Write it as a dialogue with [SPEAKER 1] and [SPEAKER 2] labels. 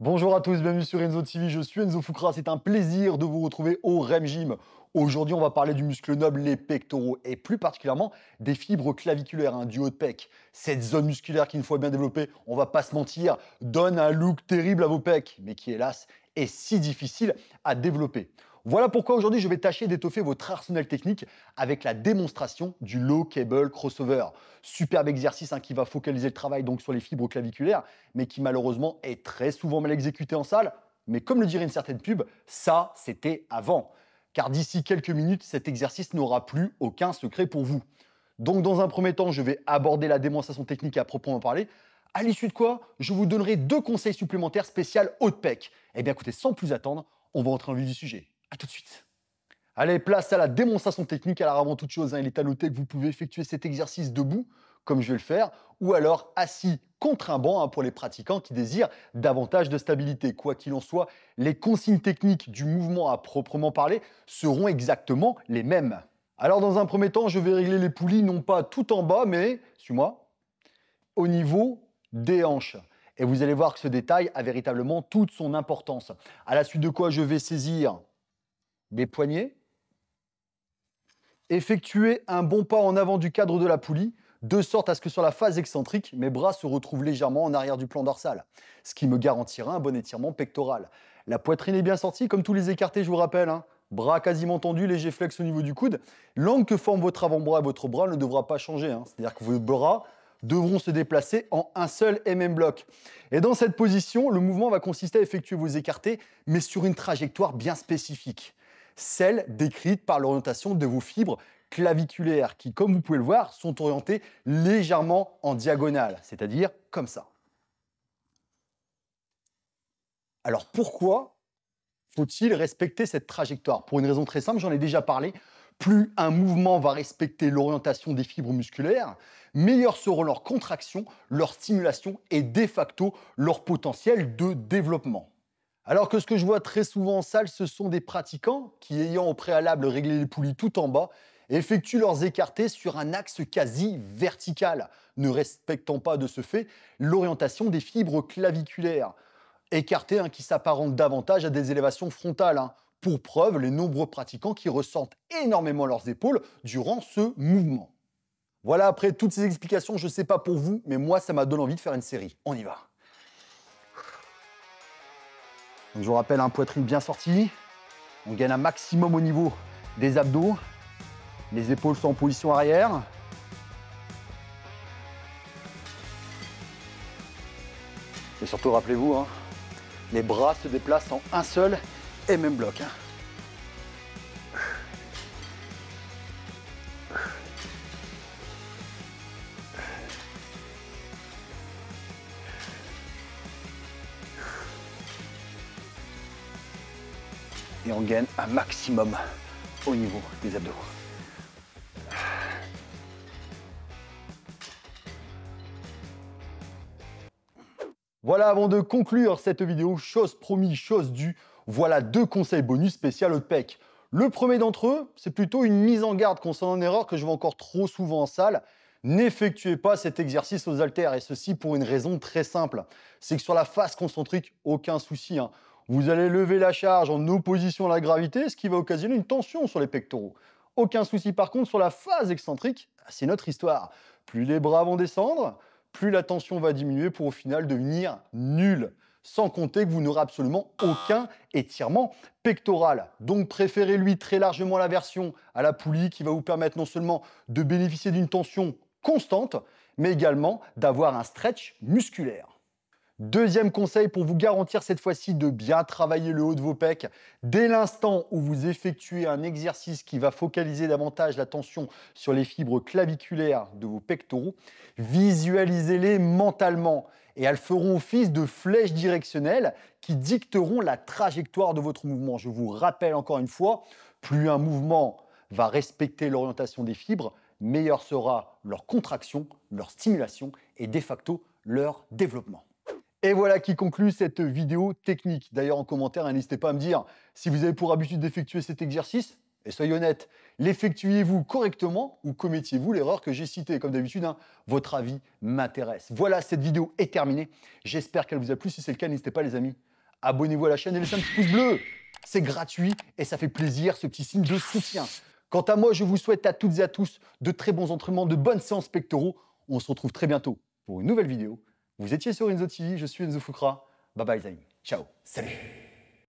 [SPEAKER 1] Bonjour à tous, bienvenue sur Enzo TV, je suis Enzo Fukra, c'est un plaisir de vous retrouver au REM Gym. Aujourd'hui, on va parler du muscle noble, les pectoraux, et plus particulièrement des fibres claviculaires, un hein, du haut de pec. Cette zone musculaire qui, une fois bien développée, on va pas se mentir, donne un look terrible à vos pecs, mais qui hélas est si difficile à développer. Voilà pourquoi aujourd'hui je vais tâcher d'étoffer votre arsenal technique avec la démonstration du low cable crossover. Superbe exercice hein, qui va focaliser le travail donc sur les fibres claviculaires, mais qui malheureusement est très souvent mal exécuté en salle. Mais comme le dirait une certaine pub, ça c'était avant. Car d'ici quelques minutes, cet exercice n'aura plus aucun secret pour vous. Donc dans un premier temps, je vais aborder la démonstration technique à proprement parler, à l'issue de quoi, je vous donnerai deux conseils supplémentaires spécial haut de pec. Eh bien écoutez, sans plus attendre, on va entrer en vue du sujet. A tout de suite. Allez, place à la démonstration technique. Alors avant toute chose, hein, il est à noter que vous pouvez effectuer cet exercice debout, comme je vais le faire, ou alors assis contre un banc hein, pour les pratiquants qui désirent davantage de stabilité. Quoi qu'il en soit, les consignes techniques du mouvement à proprement parler seront exactement les mêmes. Alors dans un premier temps, je vais régler les poulies non pas tout en bas, mais, suis-moi, au niveau des hanches. Et vous allez voir que ce détail a véritablement toute son importance. À la suite de quoi je vais saisir mes poignets, Effectuez un bon pas en avant du cadre de la poulie, de sorte à ce que sur la phase excentrique, mes bras se retrouvent légèrement en arrière du plan dorsal, ce qui me garantira un bon étirement pectoral. La poitrine est bien sortie, comme tous les écartés, je vous rappelle. Hein. Bras quasiment tendus, léger flex au niveau du coude. L'angle que forme votre avant-bras et votre bras ne devra pas changer. Hein. C'est-à-dire que vos bras devront se déplacer en un seul et même bloc. Et dans cette position, le mouvement va consister à effectuer vos écartés, mais sur une trajectoire bien spécifique celle décrite par l'orientation de vos fibres claviculaires qui, comme vous pouvez le voir, sont orientées légèrement en diagonale, c'est-à-dire comme ça. Alors pourquoi faut-il respecter cette trajectoire Pour une raison très simple, j'en ai déjà parlé, plus un mouvement va respecter l'orientation des fibres musculaires, meilleures seront leurs contractions, leur stimulation et de facto leur potentiel de développement. Alors que ce que je vois très souvent en salle, ce sont des pratiquants qui, ayant au préalable réglé les poulies tout en bas, effectuent leurs écartés sur un axe quasi vertical, ne respectant pas de ce fait l'orientation des fibres claviculaires. Écartés hein, qui s'apparentent davantage à des élévations frontales. Hein. Pour preuve, les nombreux pratiquants qui ressentent énormément leurs épaules durant ce mouvement. Voilà, après toutes ces explications, je ne sais pas pour vous, mais moi ça m'a donné envie de faire une série. On y va je vous rappelle, un hein, poitrine bien sortie. On gagne un maximum au niveau des abdos. Les épaules sont en position arrière. Et surtout, rappelez-vous, hein, les bras se déplacent en un seul et même bloc. Hein. on gagne un maximum au niveau des abdos. Voilà, avant de conclure cette vidéo, chose promis, chose due, voilà deux conseils bonus spécial au PEC. Le premier d'entre eux, c'est plutôt une mise en garde concernant une erreur que je vois encore trop souvent en salle. N'effectuez pas cet exercice aux haltères, et ceci pour une raison très simple. C'est que sur la face concentrique, aucun souci. Hein. Vous allez lever la charge en opposition à la gravité, ce qui va occasionner une tension sur les pectoraux. Aucun souci par contre sur la phase excentrique, c'est notre histoire. Plus les bras vont descendre, plus la tension va diminuer pour au final devenir nulle. Sans compter que vous n'aurez absolument aucun étirement pectoral. Donc préférez lui très largement la version à la poulie qui va vous permettre non seulement de bénéficier d'une tension constante, mais également d'avoir un stretch musculaire. Deuxième conseil pour vous garantir cette fois-ci de bien travailler le haut de vos pecs. Dès l'instant où vous effectuez un exercice qui va focaliser davantage la tension sur les fibres claviculaires de vos pectoraux, visualisez-les mentalement et elles feront office de flèches directionnelles qui dicteront la trajectoire de votre mouvement. Je vous rappelle encore une fois, plus un mouvement va respecter l'orientation des fibres, meilleure sera leur contraction, leur stimulation et de facto leur développement. Et voilà qui conclut cette vidéo technique. D'ailleurs, en commentaire, n'hésitez pas à me dire si vous avez pour habitude d'effectuer cet exercice. Et soyez honnête, l'effectuez-vous correctement ou commettiez-vous l'erreur que j'ai citée Comme d'habitude, hein, votre avis m'intéresse. Voilà, cette vidéo est terminée. J'espère qu'elle vous a plu. Si c'est le cas, n'hésitez pas, les amis. Abonnez-vous à la chaîne et laissez un petit pouce bleu. C'est gratuit et ça fait plaisir, ce petit signe de soutien. Quant à moi, je vous souhaite à toutes et à tous de très bons entraînements, de bonnes séances pectoraux. On se retrouve très bientôt pour une nouvelle vidéo. Vous étiez sur Enzo TV, je suis Enzo Fukra. Bye bye Zayn. Ciao. Salut.